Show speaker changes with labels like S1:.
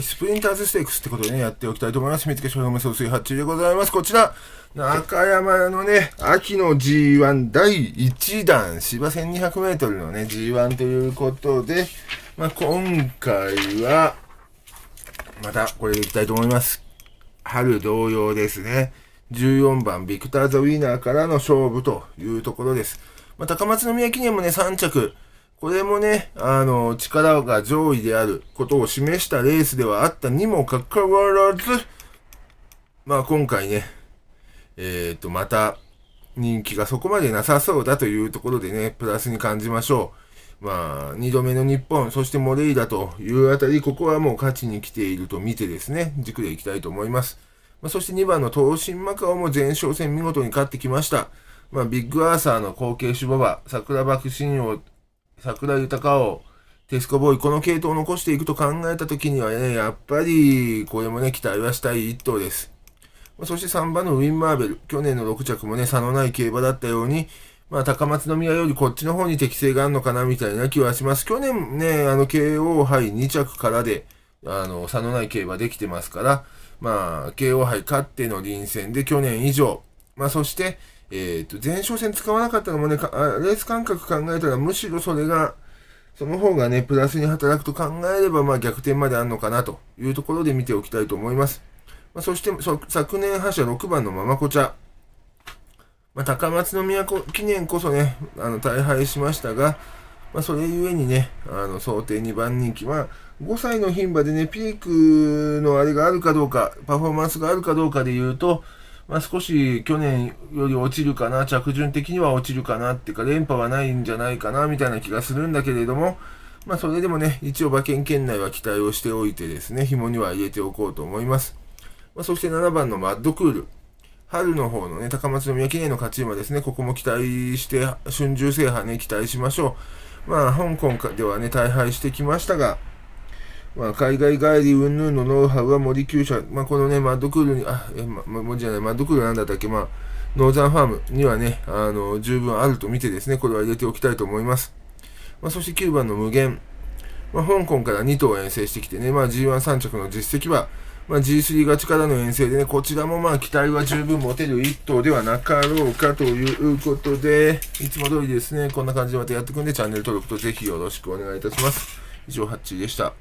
S1: スプリンターズステークスってことでね、やっておきたいと思います。見つけ商品無送水発注でございます。こちら、中山のね、秋の G1 第1弾、芝1200メートルのね、G1 ということで、まあ、今回は、またこれでいきたいと思います。春同様ですね。14番、ビクター・ザ・ウィーナーからの勝負というところです。まあ、高松宮記念もね、3着、これもね、あの、力が上位であることを示したレースではあったにもかかわらず、まあ今回ね、えっ、ー、と、また人気がそこまでなさそうだというところでね、プラスに感じましょう。まあ、二度目の日本、そしてモレイラというあたり、ここはもう勝ちに来ていると見てですね、軸でいきたいと思います。まあ、そして2番の東進マカオも前哨戦見事に勝ってきました。まあ、ビッグアーサーの後継種馬場、桜爆信用、桜豊を、テスコボーイ、この系統を残していくと考えた時にはね、やっぱり、これもね、期待はしたい一頭です。そして3番のウィン・マーベル。去年の6着もね、差のない競馬だったように、まあ、高松宮よりこっちの方に適性があるのかな、みたいな気はします。去年ね、あの、KO 杯2着からで、あの、差のない競馬できてますから、まあ、KO 杯勝っての臨戦で去年以上、まあ、そして、えっ、ー、と、前哨戦使わなかったのもね、レース感覚考えたら、むしろそれが、その方がね、プラスに働くと考えれば、まあ逆転まであるのかなというところで見ておきたいと思います。まあ、そしてそ、昨年覇者6番のママコチャ。まあ、高松宮記念こそね、あの、大敗しましたが、まあ、それゆえにね、あの、想定2番人気は、5歳の牝馬でね、ピークのあれがあるかどうか、パフォーマンスがあるかどうかで言うと、まあ、少し去年より落ちるかな、着順的には落ちるかなっていうか、連覇はないんじゃないかなみたいな気がするんだけれども、まあ、それでもね、一応馬券圏内は期待をしておいてですね、紐には入れておこうと思います。まあ、そして7番のマッドクール。春の方のね、高松宮記念の勝ち馬ですね、ここも期待して、春秋制覇ね、期待しましょう。まあ、香港ではね、大敗してきましたが、まあ、海外帰り云々のノウハウは森厩舎、まあ、このね、マッドクールに、あ、え、ま、森じゃない、マッドクールなんだったっけ、まあ、ノーザンファームにはね、あの、十分あると見てですね、これは入れておきたいと思います。まあ、そして9番の無限。まあ、香港から2頭遠征してきてね、まあ、G13 着の実績は、まあ、G3 勝ちからの遠征でね、こちらもまあ期待は十分持てる1頭ではなかろうかということで、いつも通りですね、こんな感じでまたやっていくんで、チャンネル登録とぜひよろしくお願いいたします。以上、ハッチーでした。